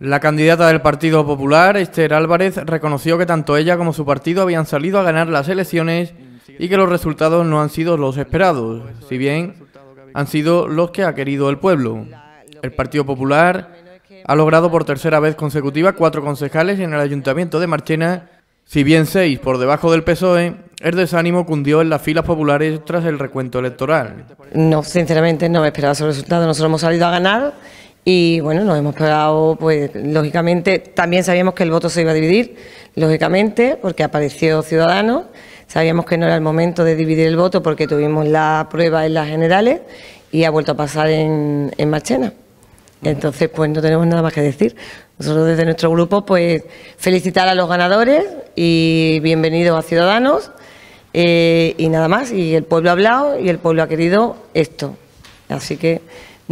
La candidata del Partido Popular, Esther Álvarez, reconoció que tanto ella como su partido habían salido a ganar las elecciones y que los resultados no han sido los esperados, si bien han sido los que ha querido el pueblo. El Partido Popular ha logrado por tercera vez consecutiva cuatro concejales en el Ayuntamiento de Marchena, si bien seis por debajo del PSOE, el desánimo cundió en las filas populares tras el recuento electoral. No, sinceramente no me esperaba ese resultado. Nosotros hemos salido a ganar y bueno, nos hemos pegado, pues lógicamente, también sabíamos que el voto se iba a dividir, lógicamente, porque apareció Ciudadanos, sabíamos que no era el momento de dividir el voto porque tuvimos la prueba en las generales y ha vuelto a pasar en, Marchena. Entonces, pues no tenemos nada más que decir. Nosotros desde nuestro grupo, pues felicitar a los ganadores y bienvenidos a Ciudadanos eh, y nada más. Y el pueblo ha hablado y el pueblo ha querido esto. Así que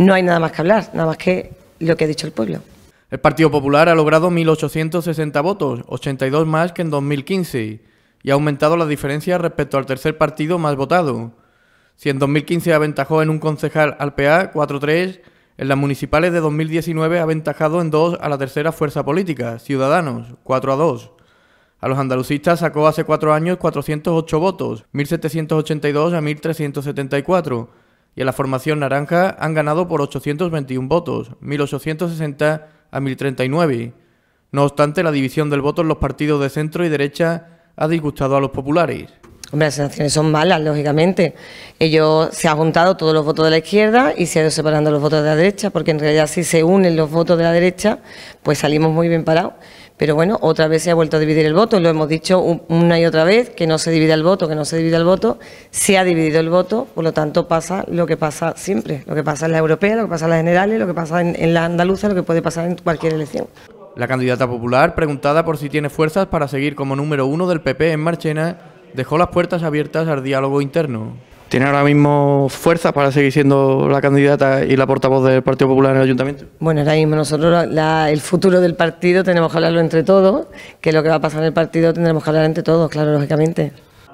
no hay nada más que hablar, nada más que lo que ha dicho el pueblo. El Partido Popular ha logrado 1.860 votos, 82 más que en 2015, y ha aumentado la diferencia respecto al tercer partido más votado. Si en 2015 aventajó en un concejal al PA 4-3, en las municipales de 2019 ha aventajado en dos a la tercera fuerza política, Ciudadanos, 4-2. A los andalucistas sacó hace cuatro años 408 votos, 1.782 a 1.374 y a la formación naranja han ganado por 821 votos, 1860 a 1039. No obstante, la división del voto en los partidos de centro y derecha ha disgustado a los populares. Hombre, las sensaciones son malas, lógicamente. Ellos se han juntado todos los votos de la izquierda y se han ido separando los votos de la derecha, porque en realidad si se unen los votos de la derecha, pues salimos muy bien parados. Pero bueno, otra vez se ha vuelto a dividir el voto, lo hemos dicho una y otra vez, que no se divida el voto, que no se divida el voto, se ha dividido el voto, por lo tanto pasa lo que pasa siempre, lo que pasa en la europea, lo que pasa en las generales, lo que pasa en, en la andaluza, lo que puede pasar en cualquier elección. La candidata popular, preguntada por si tiene fuerzas para seguir como número uno del PP en Marchena, dejó las puertas abiertas al diálogo interno. ¿Tiene ahora mismo fuerzas para seguir siendo la candidata y la portavoz del Partido Popular en el Ayuntamiento? Bueno, ahora mismo nosotros el futuro del partido tenemos que hablarlo entre todos, que lo que va a pasar en el partido tendremos que hablar entre todos, claro, lógicamente.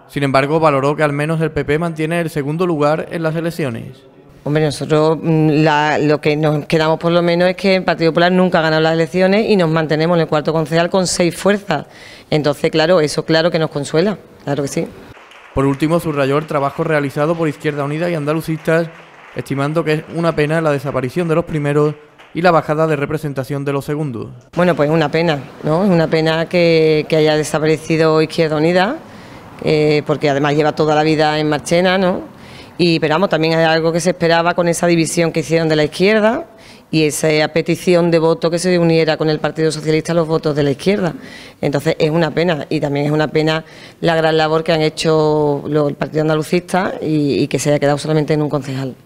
Sin embargo, valoró que al menos el PP mantiene el segundo lugar en las elecciones. Hombre, nosotros mm, lo que nos quedamos por lo menos es que el Partido Popular nunca ha ganado las elecciones y nos mantenemos en el cuarto concejal con seis fuerzas. Entonces, claro, eso claro que nos consuela, claro que sí. Por último, subrayó el trabajo realizado por Izquierda Unida y andalucistas, estimando que es una pena la desaparición de los primeros y la bajada de representación de los segundos. Bueno, pues una pena, ¿no? Es una pena que, haya desaparecido Izquierda Unida, eh, porque además lleva toda la vida en Marchena, ¿no? Y, pero vamos, también hay algo que se esperaba con esa división que hicieron de la izquierda, y esa petición de voto que se uniera con el Partido Socialista a los votos de la izquierda. Entonces es una pena y también es una pena la gran labor que han hecho el Partido Andalucista y, y que se haya quedado solamente en un concejal.